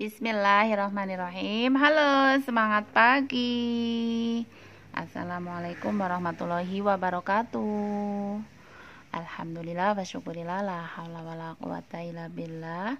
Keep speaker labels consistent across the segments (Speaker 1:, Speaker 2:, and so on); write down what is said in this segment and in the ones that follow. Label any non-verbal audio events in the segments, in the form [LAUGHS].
Speaker 1: Bismillahirrahmanirrahim. Halo, semangat pagi. Assalamualaikum warahmatullahi wabarakatuh. Alhamdulillah wa syukurillah la haula wala quwata illa billah.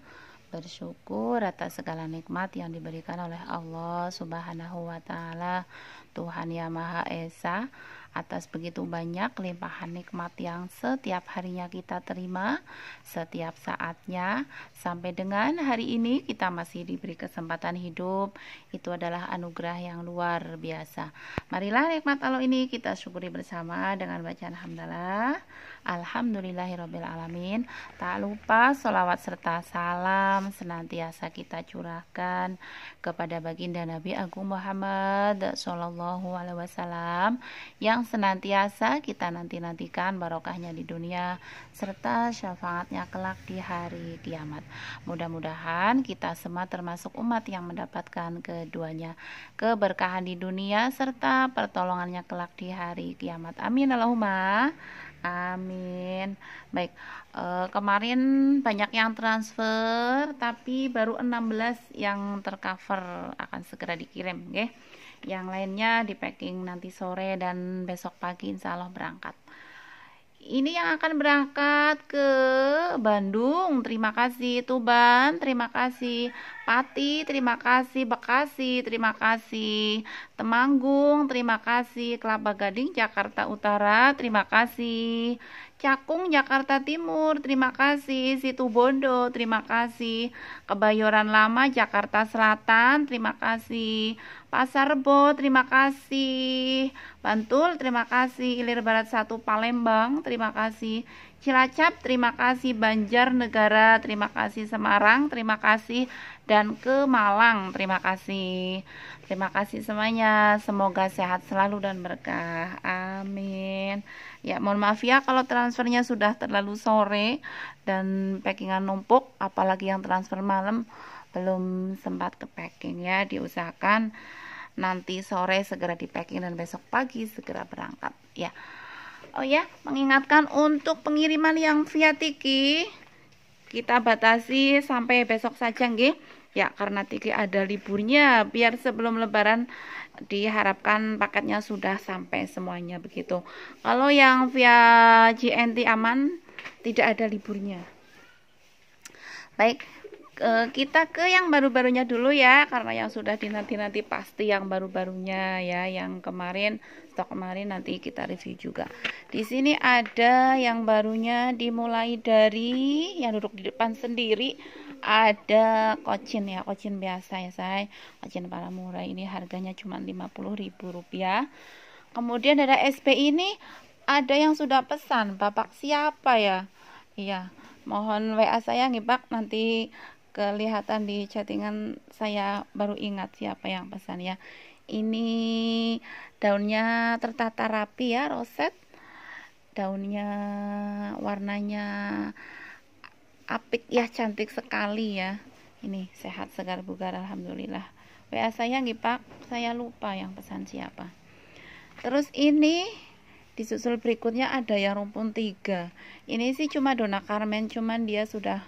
Speaker 1: Bersyukur atas segala nikmat yang diberikan oleh Allah Subhanahu wa taala, Tuhan Yang Maha Esa atas begitu banyak limpahan nikmat yang setiap harinya kita terima, setiap saatnya. Sampai dengan hari ini kita masih diberi kesempatan hidup. Itu adalah anugerah yang luar biasa. Marilah nikmat Allah ini kita syukuri bersama dengan bacaan hamdalah alamin Tak lupa solawat serta salam senantiasa kita curahkan kepada baginda Nabi Agung Muhammad Sallallahu Alaihi Wasallam yang senantiasa kita nanti-nantikan barokahnya di dunia serta syafaatnya kelak di hari kiamat mudah-mudahan kita semua termasuk umat yang mendapatkan keduanya keberkahan di dunia serta pertolongannya kelak di hari kiamat amin Allahumma Amin. Baik, e, kemarin banyak yang transfer, tapi baru 16 yang tercover akan segera dikirim, okay? Yang lainnya di packing nanti sore dan besok pagi insya Allah berangkat ini yang akan berangkat ke Bandung. Terima kasih Tuban, terima kasih Pati, terima kasih Bekasi, terima kasih Temanggung, terima kasih Kelapa Gading, Jakarta Utara, terima kasih Cakung, Jakarta Timur, terima kasih Situbondo, terima kasih Kebayoran Lama, Jakarta Selatan, terima kasih Pasar Rebo, terima kasih. Bantul, terima kasih. Ilir Barat 1 Palembang, terima kasih. Cilacap, terima kasih. Banjar Negara, terima kasih. Semarang, terima kasih. Dan ke Malang, terima kasih. Terima kasih semuanya. Semoga sehat selalu dan berkah. Amin. Ya, mohon maaf ya kalau transfernya sudah terlalu sore dan packingan numpuk, apalagi yang transfer malam belum sempat ke packing ya diusahakan nanti sore segera di packing dan besok pagi segera berangkat ya oh ya mengingatkan untuk pengiriman yang via Tiki kita batasi sampai besok saja nggih ya karena Tiki ada liburnya biar sebelum lebaran diharapkan paketnya sudah sampai semuanya begitu kalau yang via GNT aman tidak ada liburnya baik uh, kita ke yang baru-barunya dulu ya karena yang sudah dinanti-nanti pasti yang baru-barunya ya yang kemarin stok kemarin nanti kita review juga di sini ada yang barunya dimulai dari yang duduk di depan sendiri ada kocin ya kocin biasa ya saya kocin para murah ini harganya cuma Rp50.000 kemudian ada SP ini ada yang sudah pesan bapak siapa ya iya mohon WA saya nih Pak nanti kelihatan di chattingan saya baru ingat siapa yang pesan ya ini daunnya tertata rapi ya roset daunnya warnanya apik ya cantik sekali ya ini sehat segar bugar alhamdulillah WA saya nggih Pak saya lupa yang pesan siapa terus ini disusul berikutnya ada yang rumpun tiga ini sih cuma dona Carmen cuman dia sudah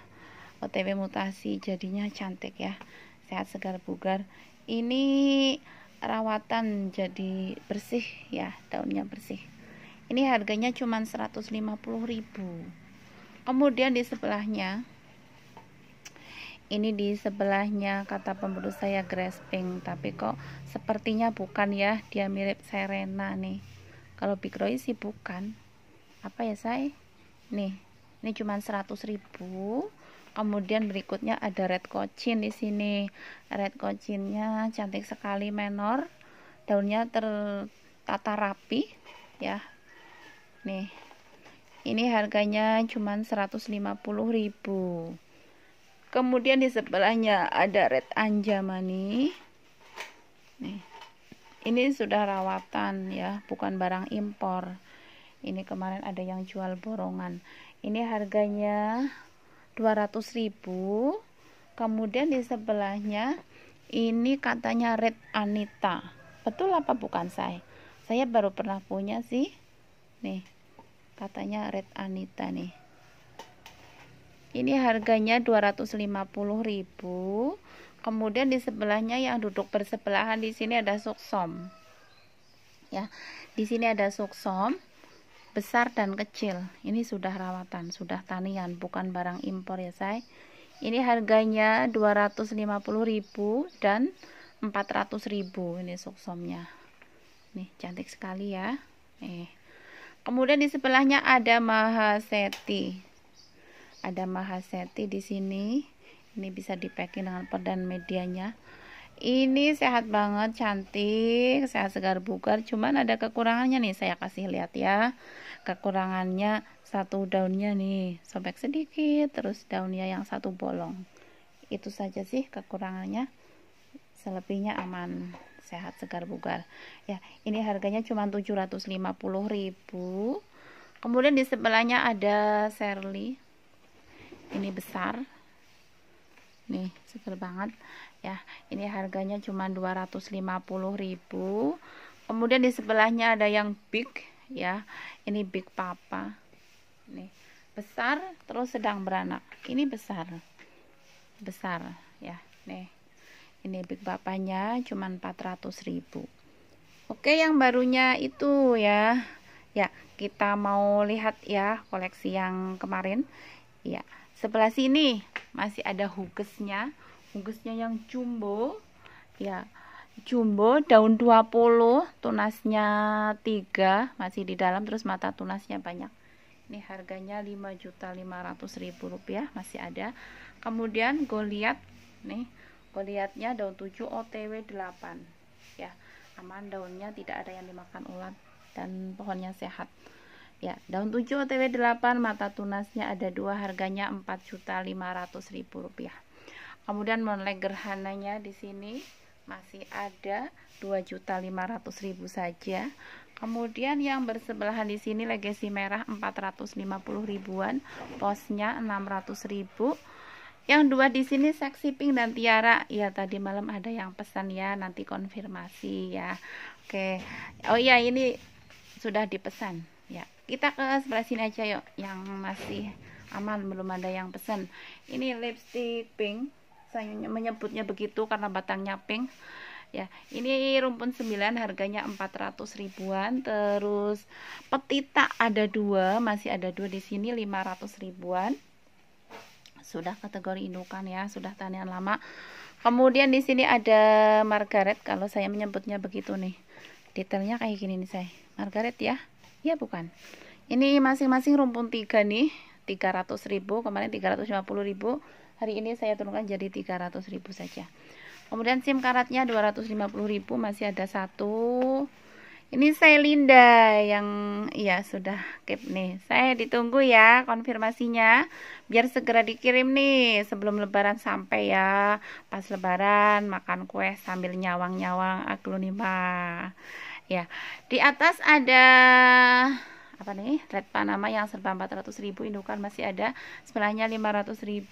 Speaker 1: OTW mutasi jadinya cantik ya sehat segar bugar ini rawatan jadi bersih ya daunnya bersih ini harganya cuma 150.000 kemudian di sebelahnya ini di sebelahnya kata pemburu saya grasping tapi kok sepertinya bukan ya dia mirip Serena nih kalau roy sih bukan apa ya saya nih ini cuma ribu kemudian berikutnya ada red cochin di sini red cochinnya cantik sekali menor daunnya tertata rapi ya nih ini harganya cuma 150.000 kemudian di sebelahnya ada red anjamani nih ini sudah rawatan ya bukan barang impor ini kemarin ada yang jual borongan ini harganya ribu, kemudian di sebelahnya ini katanya Red Anita betul apa bukan saya saya baru pernah punya sih nih katanya Red Anita nih ini harganya ribu, kemudian di sebelahnya yang duduk bersebelahan di sini ada suksom ya di sini ada suksom besar dan kecil ini sudah rawatan sudah tanian bukan barang impor ya saya ini harganya 250.000 dan 400.000 ini suksomnya nih cantik sekali ya eh kemudian di sebelahnya ada mahaseti ada mahaseti di sini ini bisa di packing dengan perdan medianya ini sehat banget cantik sehat segar bugar cuman ada kekurangannya nih saya kasih lihat ya kekurangannya satu daunnya nih sobek sedikit terus daunnya yang satu bolong itu saja sih kekurangannya selebihnya aman sehat segar bugar ya ini harganya cuma 750.000 kemudian di sebelahnya ada Serli. ini besar nih seger banget ya ini harganya cuma 250.000 kemudian di sebelahnya ada yang big ya ini big papa nih besar terus sedang beranak ini besar besar ya nih ini big papanya cuma 400.000 Oke yang barunya itu ya ya kita mau lihat ya koleksi yang kemarin ya sebelah sini masih ada huggesnya bungkusnya yang jumbo ya jumbo daun 20 tunasnya 3 masih di dalam terus mata tunasnya banyak ini harganya 5.500.000 rupiah masih ada kemudian goliat nih goliatnya daun 7 otw 8 ya aman daunnya tidak ada yang dimakan ulat dan pohonnya sehat ya daun 7 otw 8 mata tunasnya ada dua harganya 4.500.000 rupiah kemudian mulai gerhananya di sini masih ada 2.500.000 saja kemudian yang bersebelahan di sini legasi merah 450 ribuan posnya 600 ribu yang dua di sini saksi pink dan tiara ya tadi malam ada yang pesan ya nanti konfirmasi ya oke oh iya ini sudah dipesan ya kita ke sebelah sini aja yuk yang masih aman belum ada yang pesan ini lipstick pink saya menyebutnya begitu karena batangnya pink ya ini rumpun 9 harganya 400 ribuan terus petita ada dua masih ada dua di sini 500 ribuan sudah kategori indukan ya sudah tanian lama kemudian di sini ada margaret kalau saya menyebutnya begitu nih detailnya kayak gini nih saya margaret ya ya bukan ini masing-masing rumpun tiga nih 300 ribu kemarin 350 ribu Hari ini saya turunkan jadi 300 ribu saja. Kemudian SIM karatnya 250 ribu masih ada satu. Ini saya Linda yang ya sudah keep nih. Saya ditunggu ya konfirmasinya biar segera dikirim nih sebelum lebaran sampai ya. Pas lebaran makan kue sambil nyawang-nyawang aglonema. Ya, di atas ada apa nih Red Panama yang serba 400.000 indukan masih ada sebelahnya 500.000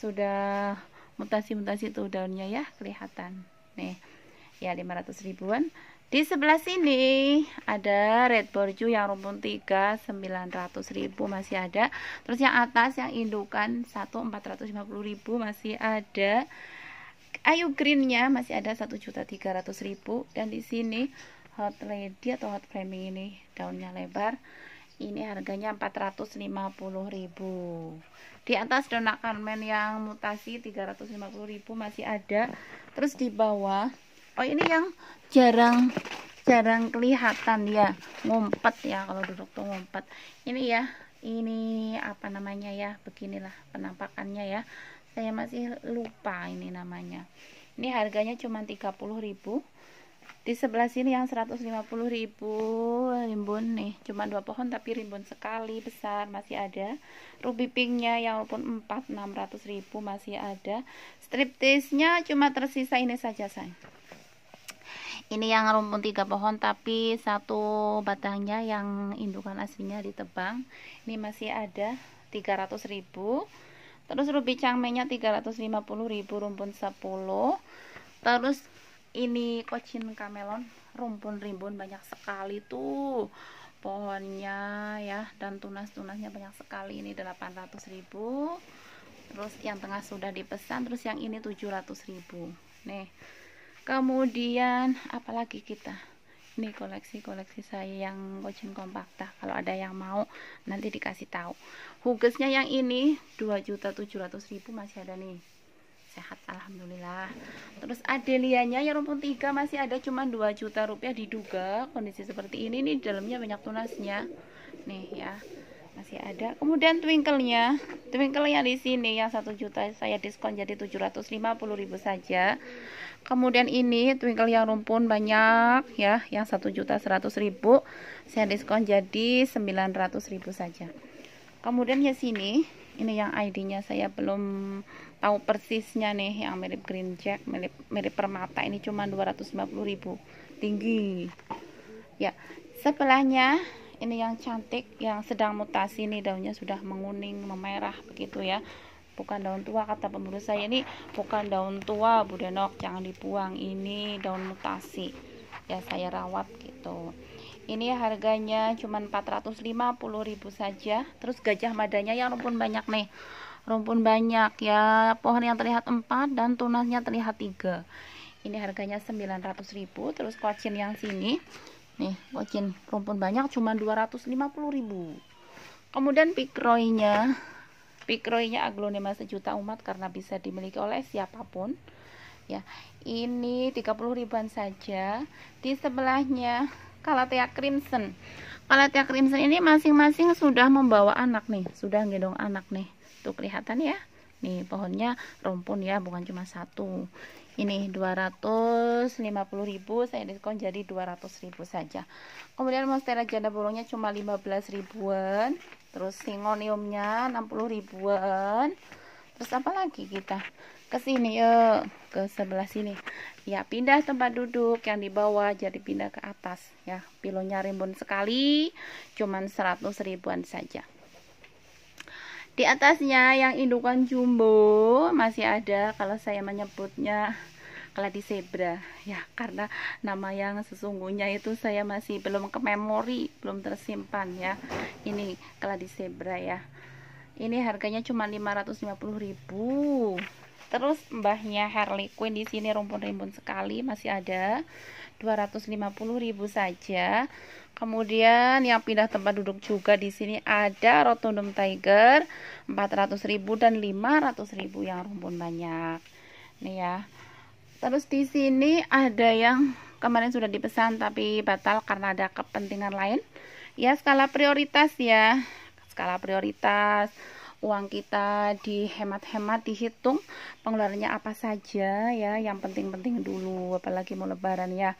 Speaker 1: sudah mutasi-mutasi tuh daunnya ya kelihatan nih ya 500 ribuan di sebelah sini ada red borju yang rumpun 3 900 ribu masih ada terus yang atas yang indukan 1 450 ribu masih ada ayu greennya masih ada 1 juta 300 ribu dan di sini hot lady atau hot flaming ini daunnya lebar ini harganya 450.000 di atas dona Carmen yang mutasi 350.000 masih ada terus di bawah oh ini yang jarang jarang kelihatan ya ngumpet ya kalau duduk tuh ngumpet ini ya ini apa namanya ya beginilah penampakannya ya saya masih lupa ini namanya ini harganya cuma 30.000 di sebelah sini yang 150 ribu rimbun nih cuma dua pohon tapi rimbun sekali besar masih ada ruby pinknya yang walaupun 4 600 ribu masih ada striptisnya cuma tersisa ini saja say ini yang rumpun tiga pohon tapi satu batangnya yang indukan aslinya ditebang ini masih ada 300 ribu terus ruby cangmenya 350 ribu rumpun 10 terus ini kocin kamelon rumpun-rimbun banyak sekali tuh pohonnya ya dan tunas-tunasnya banyak sekali ini 800 ribu terus yang tengah sudah dipesan terus yang ini 700 ribu nih kemudian apalagi kita ini koleksi-koleksi saya yang kocin kompakta kalau ada yang mau nanti dikasih tahu hugesnya yang ini 2.700.000 masih ada nih sehat alhamdulillah terus adelianya yang rumpun tiga masih ada cuma 2 juta rupiah diduga kondisi seperti ini nih dalamnya banyak tunasnya nih ya masih ada kemudian twinkle-nya twinkle yang di sini yang satu juta saya diskon jadi 750.000 saja kemudian ini twinkle yang rumpun banyak ya yang satu juta seratus ribu saya diskon jadi 900.000 saja kemudian ya sini ini yang ID-nya saya belum tahu persisnya nih yang mirip green jack mirip mirip permata ini cuma 250.000 tinggi ya sebelahnya ini yang cantik yang sedang mutasi nih daunnya sudah menguning memerah begitu ya bukan daun tua kata pemburu saya ini bukan daun tua Bu Denok jangan dibuang ini daun mutasi ya saya rawat gitu ini harganya cuma 450.000 saja terus gajah madanya yang rumpun banyak nih rumpun banyak ya pohon yang terlihat 4 dan tunasnya terlihat 3 ini harganya 900.000 terus kocin yang sini nih kocin rumpun banyak cuma 250.000 kemudian pikroinya pikroinya aglonema sejuta umat karena bisa dimiliki oleh siapapun ya ini 30 ribuan saja di sebelahnya Kalatea Crimson Kalatea Crimson ini masing-masing sudah membawa anak nih sudah gendong anak nih tuh gitu, kelihatan ya nih pohonnya rumpun ya bukan cuma satu ini 250.000 saya diskon jadi 200.000 saja kemudian monstera janda bolongnya cuma 15 ribuan terus singoniumnya 60 ribuan terus apa lagi kita ke sini ya, ke sebelah sini ya pindah tempat duduk yang di bawah jadi pindah ke atas ya pilonya rimbun sekali cuman 100 ribuan saja di atasnya yang indukan jumbo masih ada kalau saya menyebutnya keladi zebra ya karena nama yang sesungguhnya itu saya masih belum ke memori belum tersimpan ya ini keladi zebra ya ini harganya cuma ribu. Terus mbahnya Harley Quinn di sini rumpun-rimbun sekali masih ada 250.000 saja. Kemudian yang pindah tempat duduk juga di sini ada Rotundum Tiger 400.000 dan 500.000 yang rumpun banyak. Nih ya. Terus di sini ada yang kemarin sudah dipesan tapi batal karena ada kepentingan lain. Ya skala prioritas ya. Skala prioritas uang kita dihemat-hemat dihitung pengeluarannya apa saja ya yang penting-penting dulu apalagi mau lebaran ya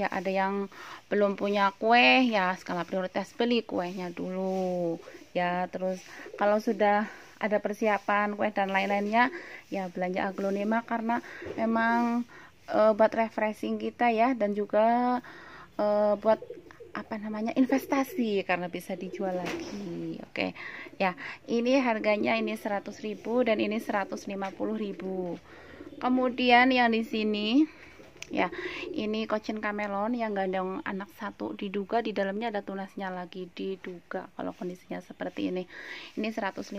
Speaker 1: ya ada yang belum punya kue ya skala prioritas beli kuenya dulu ya terus kalau sudah ada persiapan kue dan lain-lainnya ya belanja aglonema karena memang e, buat refreshing kita ya dan juga e, buat apa namanya investasi karena bisa dijual lagi oke okay. ya ini harganya ini 100.000 dan ini 150.000 kemudian yang di sini ya ini kocin kamelon yang gandong anak satu diduga di dalamnya ada tunasnya lagi diduga kalau kondisinya seperti ini ini 150.000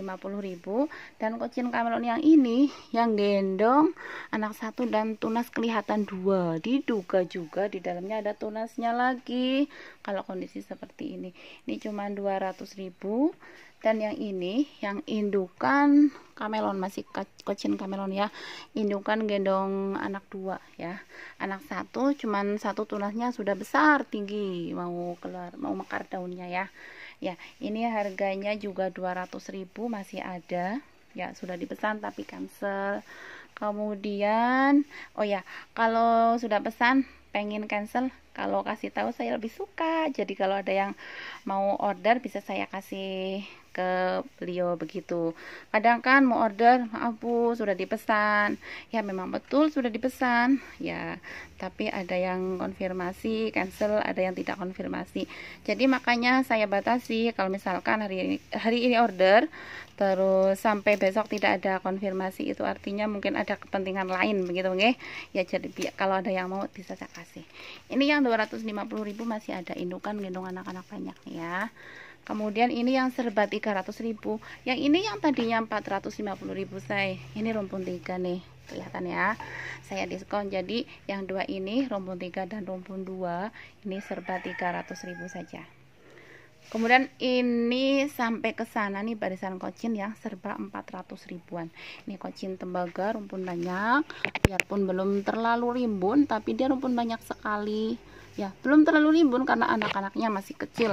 Speaker 1: dan kocin kamelon yang ini yang gendong anak satu dan tunas kelihatan dua diduga juga di dalamnya ada tunasnya lagi kalau kondisi seperti ini ini cuma 200.000 dan yang ini yang indukan kamelon masih kucing kamelon ya indukan gendong anak dua ya anak satu cuman satu tunasnya sudah besar tinggi mau keluar mau mekar daunnya ya ya ini harganya juga 200.000 masih ada ya sudah dipesan tapi cancel kemudian oh ya kalau sudah pesan pengen cancel kalau kasih tahu saya lebih suka jadi kalau ada yang mau order bisa saya kasih ke beliau begitu kadang kan mau order maaf bu sudah dipesan ya memang betul sudah dipesan ya tapi ada yang konfirmasi cancel ada yang tidak konfirmasi jadi makanya saya batasi kalau misalkan hari ini hari ini order terus sampai besok tidak ada konfirmasi itu artinya mungkin ada kepentingan lain begitu nggih ya jadi kalau ada yang mau bisa saya kasih ini yang 250.000 masih ada indukan gendong anak-anak banyak ya kemudian ini yang serba ribu, yang ini yang tadinya 450.000 saya ini rumpun tiga nih kelihatan ya saya diskon jadi yang dua ini rumpun tiga dan rumpun dua ini serba ribu saja kemudian ini sampai ke sana nih barisan kocin yang serba 400 ribuan ini kocin tembaga rumpun banyak biarpun belum terlalu rimbun tapi dia rumpun banyak sekali ya belum terlalu rimbun karena anak-anaknya masih kecil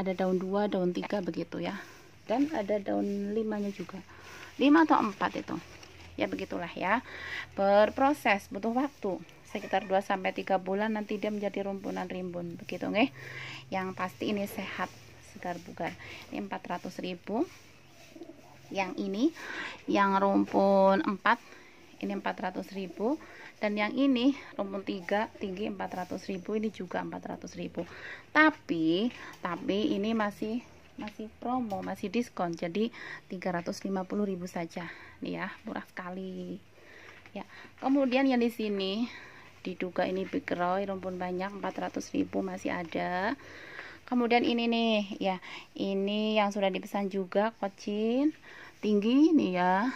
Speaker 1: ada daun dua daun tiga begitu ya dan ada daun limanya juga lima atau empat itu ya begitulah ya berproses butuh waktu sekitar 2 tiga bulan nanti dia menjadi rumpunan rimbun begitu nggih yang pasti ini sehat segar bugar ini ratus ribu yang ini yang rumpun 4 ini 400.000 dan yang ini rumpun 3 tinggi 400.000 ini juga 400.000 tapi tapi ini masih masih promo masih diskon jadi 350.000 saja nih ya murah sekali ya kemudian yang di sini diduga ini big roy rumpun banyak 400.000 masih ada kemudian ini nih ya ini yang sudah dipesan juga kocin tinggi nih ya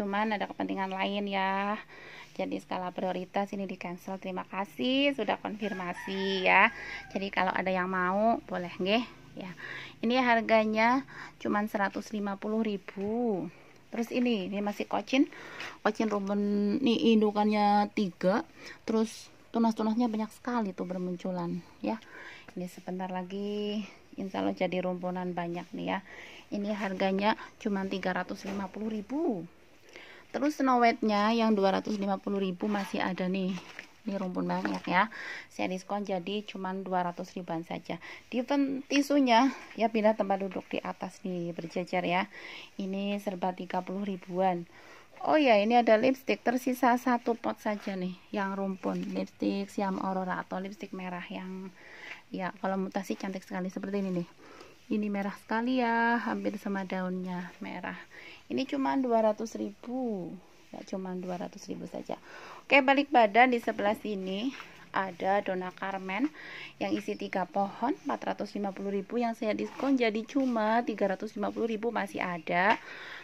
Speaker 1: cuman ada kepentingan lain ya jadi skala prioritas ini di cancel terima kasih sudah konfirmasi ya jadi kalau ada yang mau boleh nggih ya ini harganya cuman 150.000 terus ini ini masih kocin kocin rumen ini indukannya tiga terus tunas-tunasnya banyak sekali tuh bermunculan ya ini sebentar lagi insya Allah jadi rumpunan banyak nih ya ini harganya cuma 350 ribu terus snow white-nya yang 250.000 masih ada nih ini rumpun banyak ya saya diskon jadi cuma 200 ribuan saja di tisunya ya pindah tempat duduk di atas nih berjajar ya ini serba 30 ribuan oh ya ini ada lipstick tersisa satu pot saja nih yang rumpun lipstick siam aurora atau lipstick merah yang ya kalau mutasi cantik sekali seperti ini nih ini merah sekali ya hampir sama daunnya merah ini cuma 200 ribu ya cuma 200 ribu saja oke balik badan di sebelah sini ada Dona Carmen yang isi 3 pohon 450.000 yang saya diskon jadi cuma 350.000 masih ada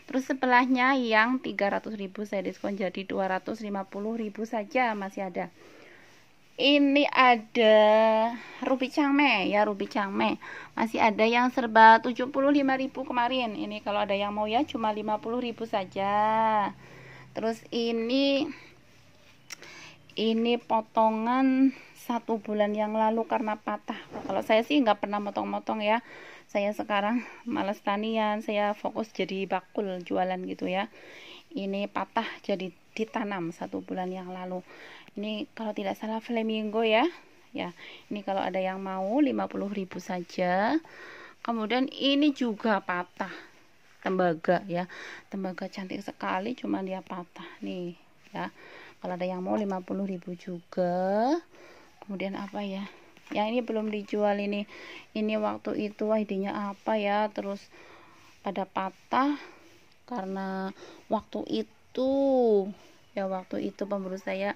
Speaker 1: terus sebelahnya yang 300.000 saya diskon jadi 250.000 saja masih ada ini ada rupi cangme ya rupi cangme masih ada yang serba 75.000 kemarin ini kalau ada yang mau ya cuma 50.000 saja terus ini ini potongan satu bulan yang lalu karena patah kalau saya sih nggak pernah motong-motong ya saya sekarang males tanian saya fokus jadi bakul jualan gitu ya ini patah jadi ditanam satu bulan yang lalu ini kalau tidak salah flamingo ya ya ini kalau ada yang mau 50.000 saja kemudian ini juga patah tembaga ya tembaga cantik sekali cuma dia patah nih ya kalau ada yang mau 50.000 juga kemudian apa ya ya ini belum dijual ini ini waktu itu idenya apa ya terus pada patah karena waktu itu ya waktu itu pemburu saya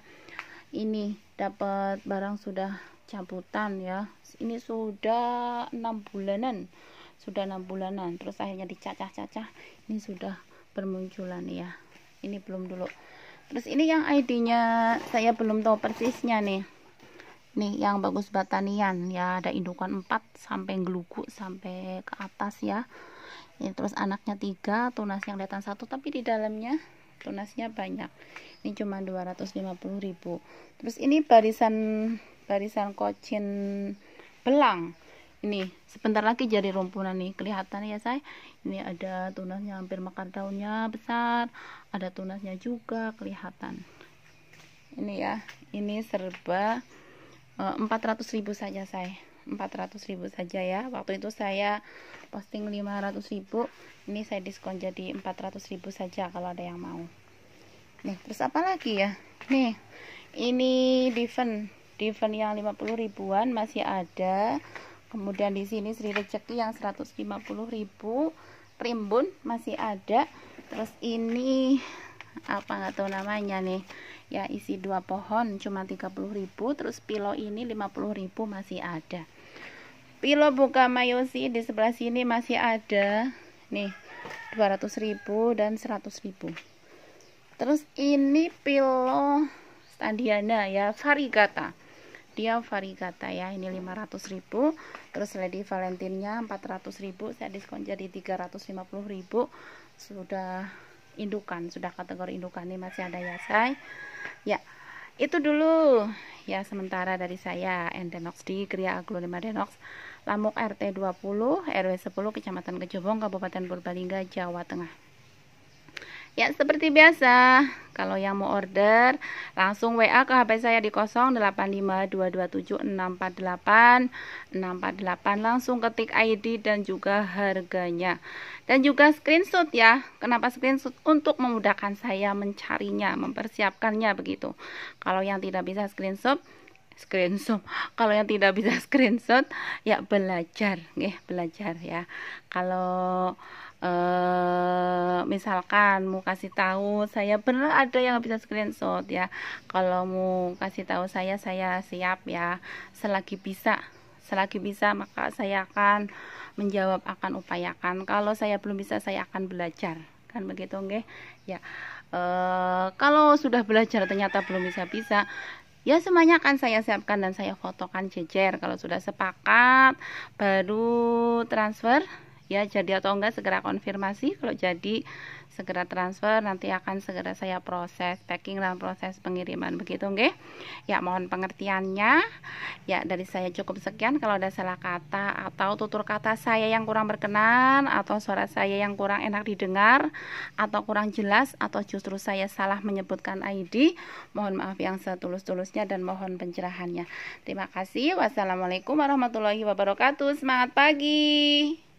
Speaker 1: ini dapat barang sudah cabutan ya ini sudah enam bulanan sudah enam bulanan terus akhirnya dicacah-cacah ini sudah bermunculan ya ini belum dulu terus ini yang ID-nya saya belum tahu persisnya nih nih yang bagus batanian ya ada indukan 4 sampai gelugu sampai ke atas ya ini ya, terus anaknya tiga tunas yang datang satu tapi di dalamnya tunasnya banyak ini cuma 250.000 terus ini barisan barisan kocin belang ini sebentar lagi jadi rumpunan nih kelihatan ya saya ini ada tunasnya hampir makan daunnya besar ada tunasnya juga kelihatan ini ya ini serba eh, empat ratus ribu saja saya empat ratus ribu saja ya waktu itu saya posting lima ratus ribu ini saya diskon jadi empat ratus ribu saja kalau ada yang mau nih terus apa lagi ya nih ini diven diven yang 50 ribuan masih ada kemudian di sini Sri Rejeki yang 150 ribu rimbun masih ada terus ini apa nggak tahu namanya nih ya isi dua pohon cuma 30 ribu terus pilo ini 50 ribu masih ada pilo buka mayosi di sebelah sini masih ada nih 200 ribu dan 100 ribu terus ini pilo stadiana ya varigata dia varigata ya ini 500.000 terus lady 400 400.000 saya diskon jadi 350.000 sudah indukan sudah kategori indukan ini masih ada ya saya ya itu dulu ya sementara dari saya Endenox di Kriya 5 Denox Lamuk RT 20 RW 10 Kecamatan Kejobong Kabupaten Purbalingga Jawa Tengah Ya, seperti biasa, kalau yang mau order langsung WA ke HP saya di 085227648648 langsung ketik ID dan juga harganya. Dan juga screenshot ya. Kenapa screenshot? Untuk memudahkan saya mencarinya, mempersiapkannya begitu. Kalau yang tidak bisa screenshot screenshot. [LAUGHS] Kalau yang tidak bisa screenshot ya belajar, ya, belajar ya. Kalau Eh, misalkan mau kasih tahu saya benar ada yang bisa screenshot ya kalau mau kasih tahu saya saya siap ya selagi bisa selagi bisa maka saya akan menjawab akan upayakan kalau saya belum bisa saya akan belajar kan begitu oke ya e, kalau sudah belajar ternyata belum bisa bisa ya semuanya akan saya siapkan dan saya fotokan jejer kalau sudah sepakat baru transfer ya jadi atau enggak segera konfirmasi kalau jadi segera transfer nanti akan segera saya proses packing dan proses pengiriman begitu okay? ya mohon pengertiannya ya dari saya cukup sekian kalau ada salah kata atau tutur kata saya yang kurang berkenan atau suara saya yang kurang enak didengar atau kurang jelas atau justru saya salah menyebutkan ID mohon maaf yang setulus-tulusnya dan mohon pencerahannya terima kasih wassalamualaikum warahmatullahi wabarakatuh semangat pagi